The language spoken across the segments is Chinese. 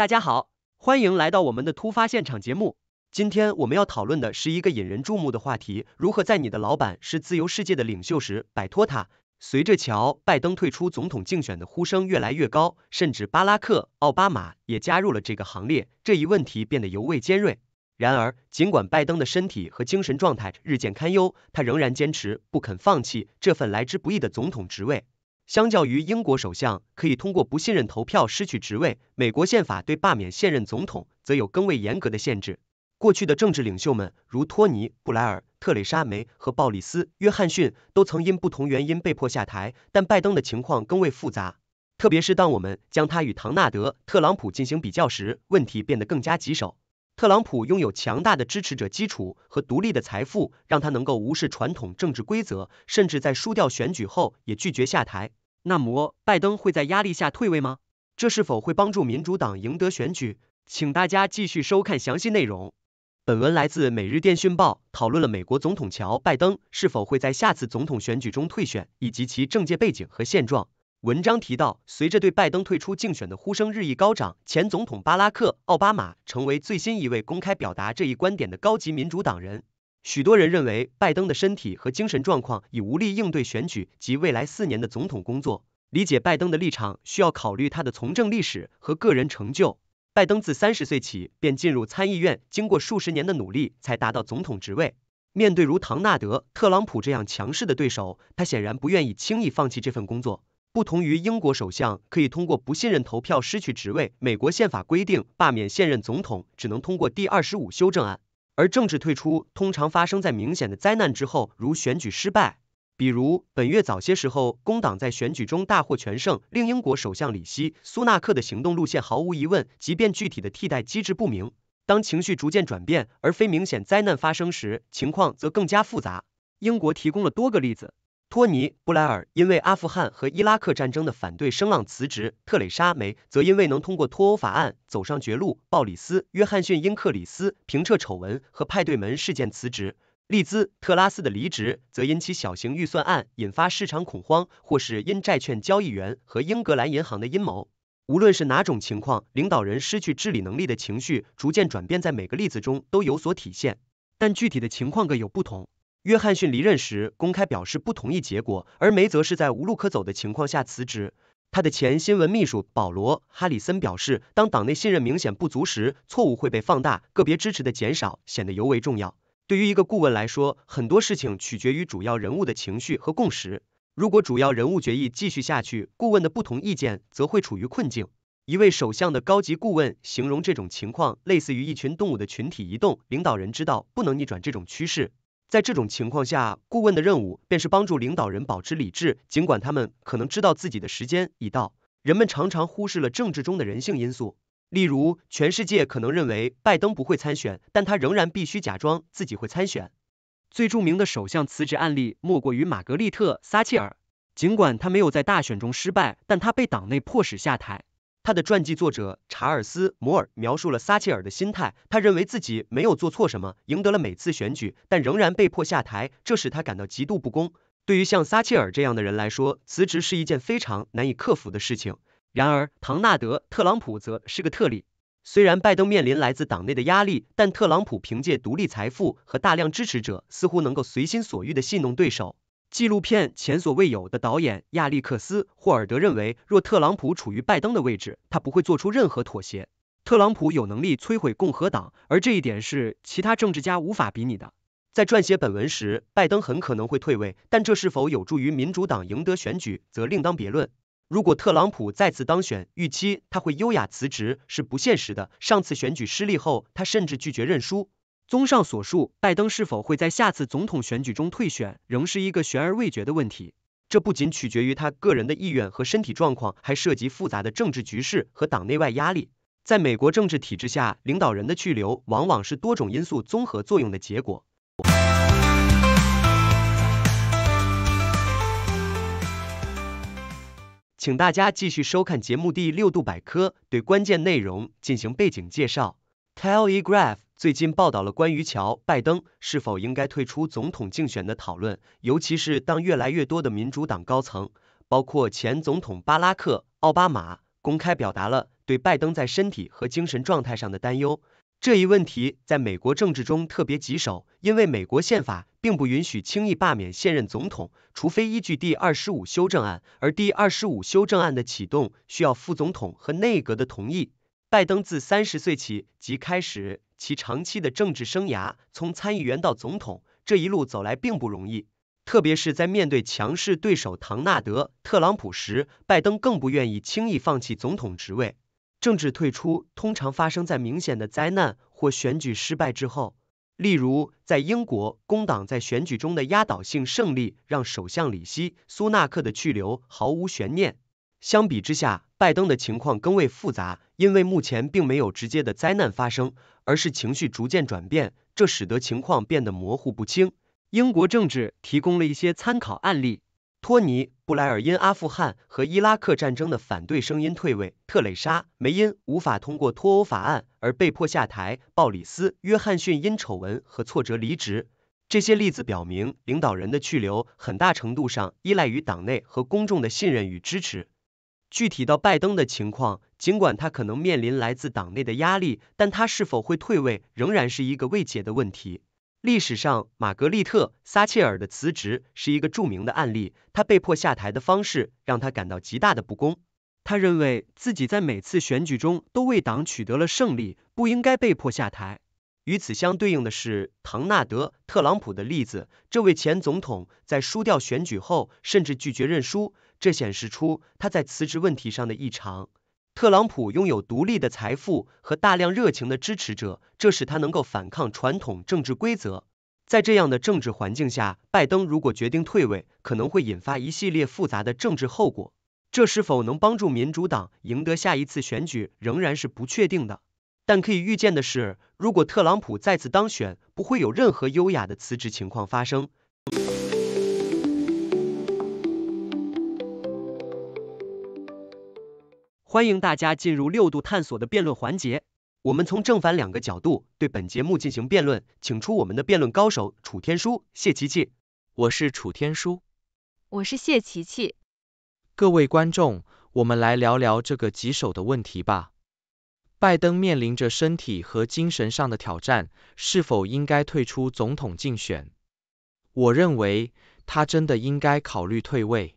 大家好，欢迎来到我们的突发现场节目。今天我们要讨论的是一个引人注目的话题：如何在你的老板是自由世界的领袖时摆脱他。随着乔·拜登退出总统竞选的呼声越来越高，甚至巴拉克·奥巴马也加入了这个行列，这一问题变得尤为尖锐。然而，尽管拜登的身体和精神状态日渐堪忧，他仍然坚持不肯放弃这份来之不易的总统职位。相较于英国首相可以通过不信任投票失去职位，美国宪法对罢免现任总统则有更为严格的限制。过去的政治领袖们，如托尼·布莱尔、特蕾莎·梅和鲍里斯·约翰逊，都曾因不同原因被迫下台，但拜登的情况更为复杂。特别是当我们将他与唐纳德·特朗普进行比较时，问题变得更加棘手。特朗普拥有强大的支持者基础和独立的财富，让他能够无视传统政治规则，甚至在输掉选举后也拒绝下台。那么，拜登会在压力下退位吗？这是否会帮助民主党赢得选举？请大家继续收看详细内容。本文来自《每日电讯报》，讨论了美国总统乔·拜登是否会在下次总统选举中退选，以及其政界背景和现状。文章提到，随着对拜登退出竞选的呼声日益高涨，前总统巴拉克·奥巴马成为最新一位公开表达这一观点的高级民主党人。许多人认为，拜登的身体和精神状况已无力应对选举及未来四年的总统工作。理解拜登的立场，需要考虑他的从政历史和个人成就。拜登自三十岁起便进入参议院，经过数十年的努力才达到总统职位。面对如唐纳德·特朗普这样强势的对手，他显然不愿意轻易放弃这份工作。不同于英国首相可以通过不信任投票失去职位，美国宪法规定，罢免现任总统只能通过第二十五修正案。而政治退出通常发生在明显的灾难之后，如选举失败。比如本月早些时候，工党在选举中大获全胜，令英国首相里希·苏纳克的行动路线毫无疑问。即便具体的替代机制不明，当情绪逐渐转变而非明显灾难发生时，情况则更加复杂。英国提供了多个例子。托尼·布莱尔因为阿富汗和伊拉克战争的反对声浪辞职，特蕾莎·梅则因为能通过脱欧法案走上绝路，鲍里斯·约翰逊因克里斯平撤丑闻和派对门事件辞职，利兹·特拉斯的离职则因其小型预算案引发市场恐慌，或是因债券交易员和英格兰银行的阴谋。无论是哪种情况，领导人失去治理能力的情绪逐渐转变，在每个例子中都有所体现，但具体的情况各有不同。约翰逊离任时公开表示不同意结果，而梅则是在无路可走的情况下辞职。他的前新闻秘书保罗·哈里森表示，当党内信任明显不足时，错误会被放大，个别支持的减少显得尤为重要。对于一个顾问来说，很多事情取决于主要人物的情绪和共识。如果主要人物决议继续下去，顾问的不同意见则会处于困境。一位首相的高级顾问形容这种情况类似于一群动物的群体移动，领导人知道不能逆转这种趋势。在这种情况下，顾问的任务便是帮助领导人保持理智，尽管他们可能知道自己的时间已到。人们常常忽视了政治中的人性因素，例如，全世界可能认为拜登不会参选，但他仍然必须假装自己会参选。最著名的首相辞职案例莫过于玛格丽特·撒切尔，尽管她没有在大选中失败，但她被党内迫使下台。他的传记作者查尔斯·摩尔描述了撒切尔的心态，他认为自己没有做错什么，赢得了每次选举，但仍然被迫下台，这使他感到极度不公。对于像撒切尔这样的人来说，辞职是一件非常难以克服的事情。然而，唐纳德·特朗普则是个特例。虽然拜登面临来自党内的压力，但特朗普凭借独立财富和大量支持者，似乎能够随心所欲地戏弄对手。纪录片前所未有的导演亚历克斯·霍尔德认为，若特朗普处于拜登的位置，他不会做出任何妥协。特朗普有能力摧毁共和党，而这一点是其他政治家无法比拟的。在撰写本文时，拜登很可能会退位，但这是否有助于民主党赢得选举则另当别论。如果特朗普再次当选，预期他会优雅辞职是不现实的。上次选举失利后，他甚至拒绝认输。综上所述，拜登是否会在下次总统选举中退选，仍是一个悬而未决的问题。这不仅取决于他个人的意愿和身体状况，还涉及复杂的政治局势和党内外压力。在美国政治体制下，领导人的去留往往是多种因素综合作用的结果。请大家继续收看节目第六度百科，对关键内容进行背景介绍。Telegraph。最近报道了关于乔·拜登是否应该退出总统竞选的讨论，尤其是当越来越多的民主党高层，包括前总统巴拉克·奥巴马，公开表达了对拜登在身体和精神状态上的担忧。这一问题在美国政治中特别棘手，因为美国宪法并不允许轻易罢免现任总统，除非依据第二十五修正案，而第二十五修正案的启动需要副总统和内阁的同意。拜登自三十岁起即开始。其长期的政治生涯，从参议员到总统，这一路走来并不容易。特别是在面对强势对手唐纳德·特朗普时，拜登更不愿意轻易放弃总统职位。政治退出通常发生在明显的灾难或选举失败之后，例如在英国，工党在选举中的压倒性胜利让首相里希·苏纳克的去留毫无悬念。相比之下，拜登的情况更为复杂，因为目前并没有直接的灾难发生，而是情绪逐渐转变，这使得情况变得模糊不清。英国政治提供了一些参考案例：托尼·布莱尔因阿富汗和伊拉克战争的反对声音退位，特蕾莎·梅因无法通过脱欧法案而被迫下台，鲍里斯·约翰逊因丑闻和挫折离职。这些例子表明，领导人的去留很大程度上依赖于党内和公众的信任与支持。具体到拜登的情况，尽管他可能面临来自党内的压力，但他是否会退位仍然是一个未解的问题。历史上，玛格丽特·撒切尔的辞职是一个著名的案例，她被迫下台的方式让她感到极大的不公。他认为自己在每次选举中都为党取得了胜利，不应该被迫下台。与此相对应的是唐纳德·特朗普的例子，这位前总统在输掉选举后甚至拒绝认输，这显示出他在辞职问题上的异常。特朗普拥有独立的财富和大量热情的支持者，这使他能够反抗传统政治规则。在这样的政治环境下，拜登如果决定退位，可能会引发一系列复杂的政治后果。这是否能帮助民主党赢得下一次选举，仍然是不确定的。但可以预见的是，如果特朗普再次当选，不会有任何优雅的辞职情况发生。欢迎大家进入六度探索的辩论环节，我们从正反两个角度对本节目进行辩论，请出我们的辩论高手楚天舒、谢琪琪。我是楚天舒，我是谢琪琪。各位观众，我们来聊聊这个棘手的问题吧。拜登面临着身体和精神上的挑战，是否应该退出总统竞选？我认为他真的应该考虑退位。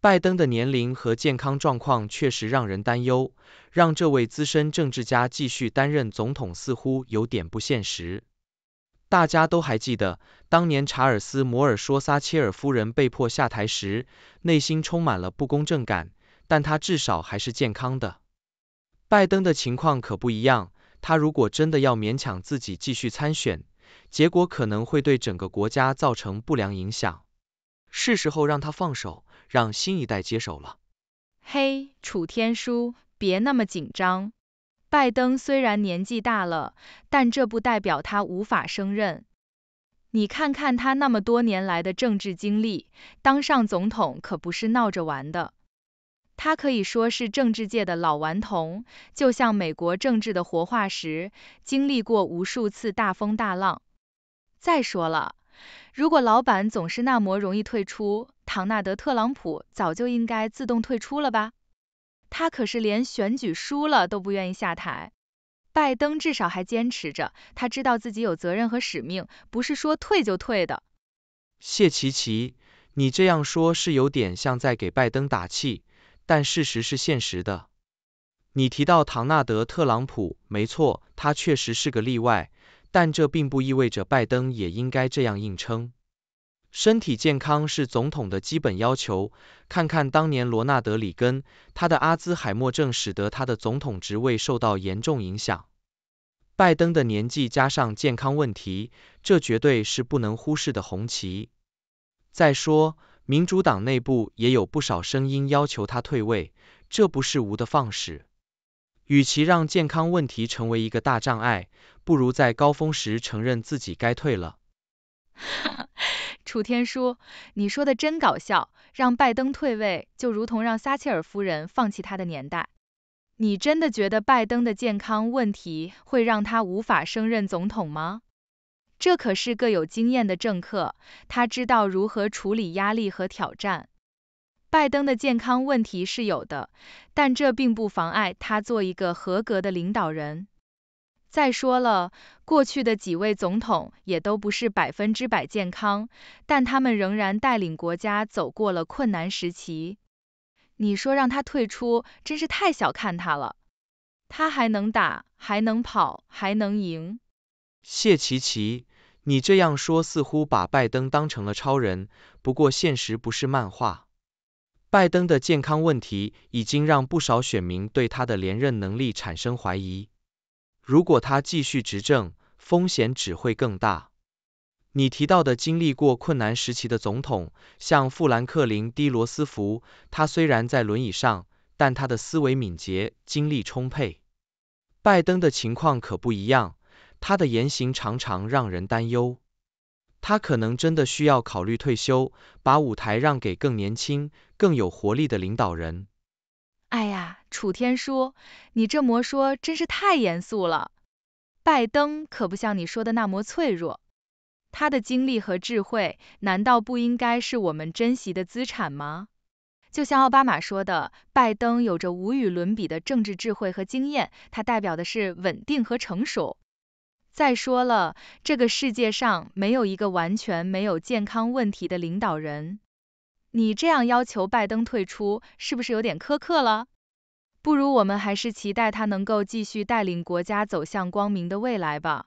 拜登的年龄和健康状况确实让人担忧，让这位资深政治家继续担任总统似乎有点不现实。大家都还记得，当年查尔斯·摩尔说撒切尔夫人被迫下台时，内心充满了不公正感，但他至少还是健康的。拜登的情况可不一样，他如果真的要勉强自己继续参选，结果可能会对整个国家造成不良影响。是时候让他放手，让新一代接手了。嘿，楚天舒，别那么紧张。拜登虽然年纪大了，但这不代表他无法胜任。你看看他那么多年来的政治经历，当上总统可不是闹着玩的。他可以说是政治界的老顽童，就像美国政治的活化石，经历过无数次大风大浪。再说了，如果老板总是那么容易退出，唐纳德特朗普早就应该自动退出了吧？他可是连选举输了都不愿意下台，拜登至少还坚持着，他知道自己有责任和使命，不是说退就退的。谢奇奇，你这样说是有点像在给拜登打气。但事实是现实的，你提到唐纳德·特朗普没错，他确实是个例外，但这并不意味着拜登也应该这样硬撑。身体健康是总统的基本要求，看看当年罗纳德·里根，他的阿兹海默症使得他的总统职位受到严重影响。拜登的年纪加上健康问题，这绝对是不能忽视的红旗。再说。民主党内部也有不少声音要求他退位，这不是无的放矢。与其让健康问题成为一个大障碍，不如在高峰时承认自己该退了。哈哈，楚天舒，你说的真搞笑。让拜登退位，就如同让撒切尔夫人放弃她的年代。你真的觉得拜登的健康问题会让他无法升任总统吗？这可是个有经验的政客，他知道如何处理压力和挑战。拜登的健康问题是有的，但这并不妨碍他做一个合格的领导人。再说了，过去的几位总统也都不是百分之百健康，但他们仍然带领国家走过了困难时期。你说让他退出，真是太小看他了。他还能打，还能跑，还能赢。谢琪琪，你这样说似乎把拜登当成了超人。不过现实不是漫画，拜登的健康问题已经让不少选民对他的连任能力产生怀疑。如果他继续执政，风险只会更大。你提到的经历过困难时期的总统，像富兰克林 ·D· 罗斯福，他虽然在轮椅上，但他的思维敏捷，精力充沛。拜登的情况可不一样。他的言行常常让人担忧，他可能真的需要考虑退休，把舞台让给更年轻、更有活力的领导人。哎呀，楚天舒，你这么说真是太严肃了。拜登可不像你说的那么脆弱，他的经历和智慧难道不应该是我们珍惜的资产吗？就像奥巴马说的，拜登有着无与伦比的政治智慧和经验，他代表的是稳定和成熟。再说了，这个世界上没有一个完全没有健康问题的领导人。你这样要求拜登退出，是不是有点苛刻了？不如我们还是期待他能够继续带领国家走向光明的未来吧。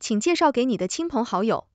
请介绍给你的亲朋好友。